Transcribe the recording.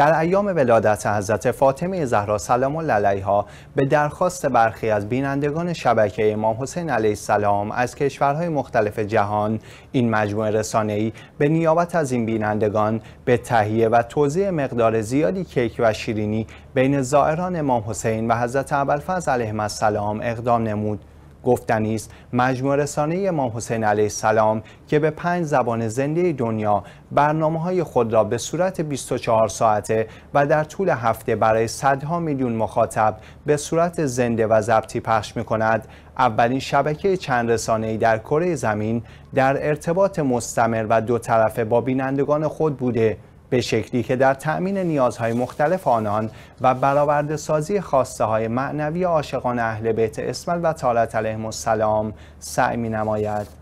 در ایام ولادت حضرت فاطمه زهرا سلام الله علیها به درخواست برخی از بینندگان شبکه امام حسین علیه السلام از کشورهای مختلف جهان این مجموعه رسانه‌ای به نیابت از این بینندگان به تهیه و توزیع مقدار زیادی کیک و شیرینی بین زائران امام حسین و حضرت ابوالفضل علیهم السلام اقدام نمود گفتنی است مجموع رسانه امام حسین علیه السلام که به پنج زبان زنده دنیا برنامه های خود را به صورت 24 ساعته و در طول هفته برای صدها میلیون مخاطب به صورت زنده و ضبطی پخش می کند اولین شبکه چند رسانه در کره زمین در ارتباط مستمر و دو طرفه با بینندگان خود بوده به شکلی که در تأمین نیازهای مختلف آنان و برآورده سازی خواسته های معنوی عاشقان اهل بیت اسمل و طالت علیه السلام سعی می نماید.